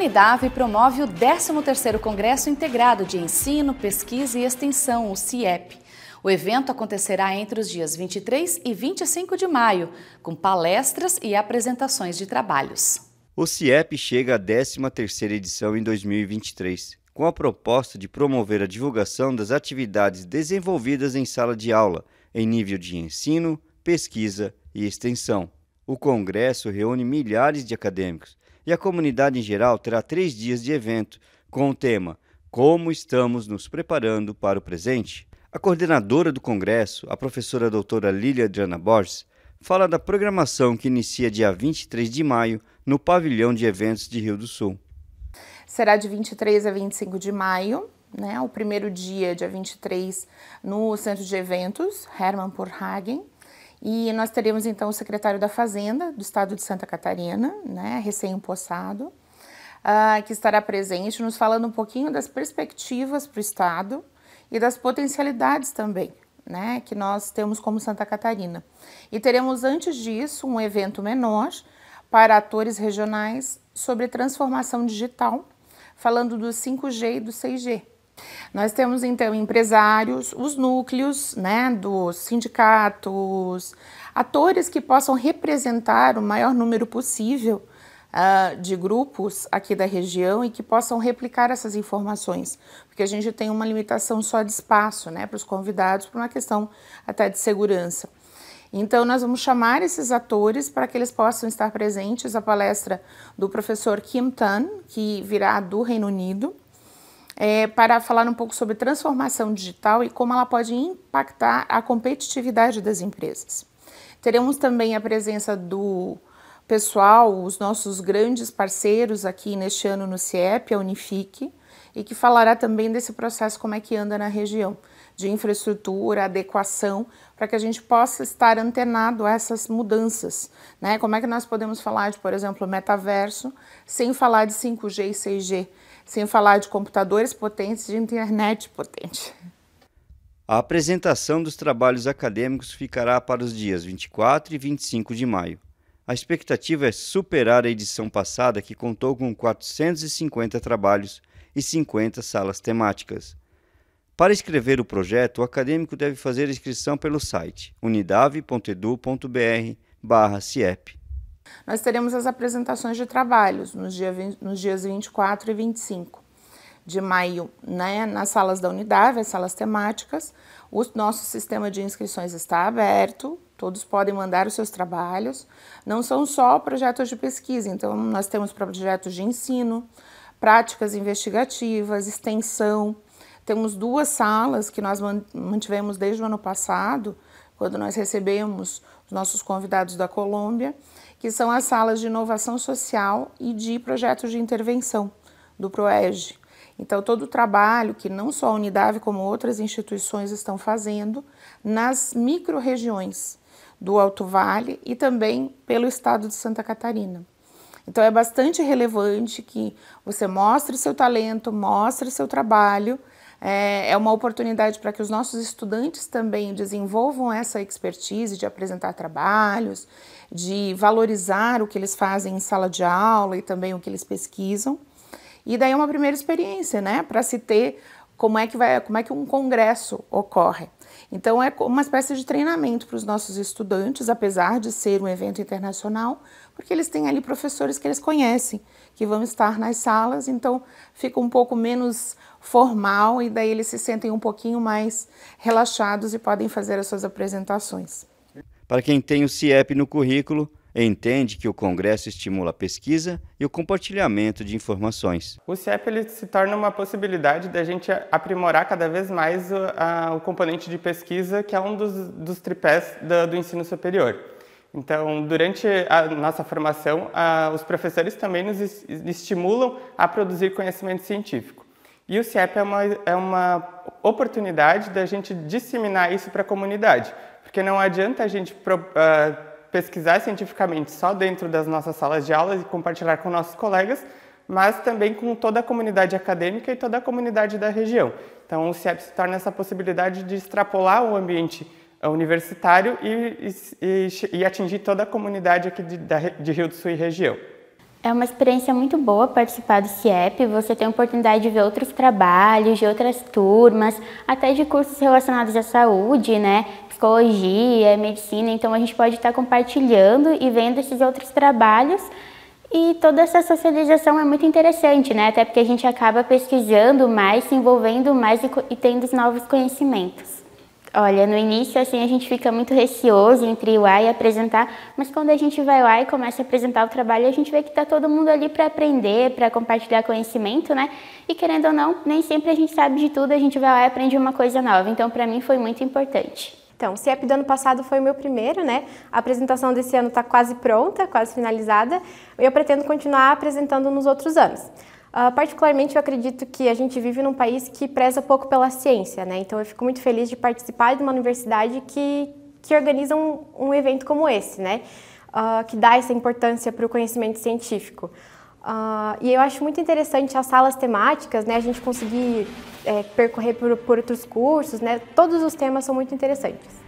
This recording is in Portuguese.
Unidade promove o 13º Congresso Integrado de Ensino, Pesquisa e Extensão, o CIEP. O evento acontecerá entre os dias 23 e 25 de maio, com palestras e apresentações de trabalhos. O CIEP chega à 13ª edição em 2023, com a proposta de promover a divulgação das atividades desenvolvidas em sala de aula, em nível de ensino, pesquisa e extensão. O congresso reúne milhares de acadêmicos e a comunidade em geral terá três dias de evento com o tema Como estamos nos preparando para o presente? A coordenadora do Congresso, a professora doutora Lília Adriana Borges, fala da programação que inicia dia 23 de maio no Pavilhão de Eventos de Rio do Sul. Será de 23 a 25 de maio, né? O primeiro dia, dia 23, no Centro de Eventos Hermann Porhagen. E nós teremos então o secretário da Fazenda do estado de Santa Catarina, né, recém-empossado, uh, que estará presente, nos falando um pouquinho das perspectivas para o estado e das potencialidades também. Né, que nós temos como Santa Catarina. E teremos antes disso um evento menor para atores regionais sobre transformação digital, falando do 5G e do 6G, nós temos então empresários, os núcleos, né, dos sindicatos, atores que possam representar o maior número possível uh, de grupos aqui da região e que possam replicar essas informações, porque a gente tem uma limitação só de espaço, né, para os convidados, por uma questão até de segurança. Então, nós vamos chamar esses atores para que eles possam estar presentes à palestra do professor Kim Tan, que virá do Reino Unido, é, para falar um pouco sobre transformação digital e como ela pode impactar a competitividade das empresas. Teremos também a presença do pessoal, os nossos grandes parceiros aqui neste ano no CIEP, a Unifique, e que falará também desse processo, como é que anda na região, de infraestrutura, adequação, para que a gente possa estar antenado a essas mudanças. Né? Como é que nós podemos falar de, por exemplo, metaverso, sem falar de 5G e 6G, sem falar de computadores potentes, de internet potente. A apresentação dos trabalhos acadêmicos ficará para os dias 24 e 25 de maio. A expectativa é superar a edição passada, que contou com 450 trabalhos e 50 salas temáticas. Para escrever o projeto, o acadêmico deve fazer inscrição pelo site unidave.edu.br/ciep. Nós teremos as apresentações de trabalhos nos, dia, nos dias 24 e 25 de maio, né, nas salas da Unidade, as salas temáticas. O nosso sistema de inscrições está aberto, todos podem mandar os seus trabalhos. Não são só projetos de pesquisa, então nós temos projetos de ensino, práticas investigativas, extensão. Temos duas salas que nós mantivemos desde o ano passado, quando nós recebemos os nossos convidados da Colômbia, que são as salas de inovação social e de projetos de intervenção do PROEG. Então, todo o trabalho que não só a Unidade como outras instituições estão fazendo nas micro-regiões do Alto Vale e também pelo estado de Santa Catarina. Então é bastante relevante que você mostre seu talento, mostre seu trabalho. É, é uma oportunidade para que os nossos estudantes também desenvolvam essa expertise de apresentar trabalhos, de valorizar o que eles fazem em sala de aula e também o que eles pesquisam. E daí é uma primeira experiência, né, para se ter como é que vai, como é que um congresso ocorre. Então, é uma espécie de treinamento para os nossos estudantes, apesar de ser um evento internacional, porque eles têm ali professores que eles conhecem, que vão estar nas salas, então fica um pouco menos formal e daí eles se sentem um pouquinho mais relaxados e podem fazer as suas apresentações. Para quem tem o CIEP no currículo, entende que o Congresso estimula a pesquisa e o compartilhamento de informações. O CIEP ele se torna uma possibilidade da gente aprimorar cada vez mais o, a, o componente de pesquisa, que é um dos, dos tripés do, do ensino superior. Então, durante a nossa formação, a, os professores também nos estimulam a produzir conhecimento científico. E o CIEP é uma, é uma oportunidade da gente disseminar isso para a comunidade, porque não adianta a gente pro, uh, pesquisar cientificamente só dentro das nossas salas de aula e compartilhar com nossos colegas, mas também com toda a comunidade acadêmica e toda a comunidade da região. Então, o CIEP se torna essa possibilidade de extrapolar o ambiente eh, universitário e, e, e atingir toda a comunidade aqui de, de Rio do Sul e região. É uma experiência muito boa participar do CIEP. Você tem a oportunidade de ver outros trabalhos, de outras turmas, até de cursos relacionados à saúde, né? psicologia, medicina, então a gente pode estar compartilhando e vendo esses outros trabalhos. E toda essa socialização é muito interessante, né? Até porque a gente acaba pesquisando mais, se envolvendo mais e, e tendo os novos conhecimentos. Olha, no início assim a gente fica muito receoso entre ir lá e apresentar, mas quando a gente vai lá e começa a apresentar o trabalho, a gente vê que está todo mundo ali para aprender, para compartilhar conhecimento, né? E querendo ou não, nem sempre a gente sabe de tudo, a gente vai lá e aprende uma coisa nova. Então, para mim foi muito importante. Então, o CIEP do ano passado foi o meu primeiro, né? A apresentação desse ano está quase pronta, quase finalizada. e Eu pretendo continuar apresentando nos outros anos. Uh, particularmente, eu acredito que a gente vive num país que preza pouco pela ciência, né? Então, eu fico muito feliz de participar de uma universidade que, que organiza um, um evento como esse, né? Uh, que dá essa importância para o conhecimento científico. Uh, e eu acho muito interessante as salas temáticas, né? A gente conseguir é, percorrer por, por outros cursos, né? Todos os temas são muito interessantes.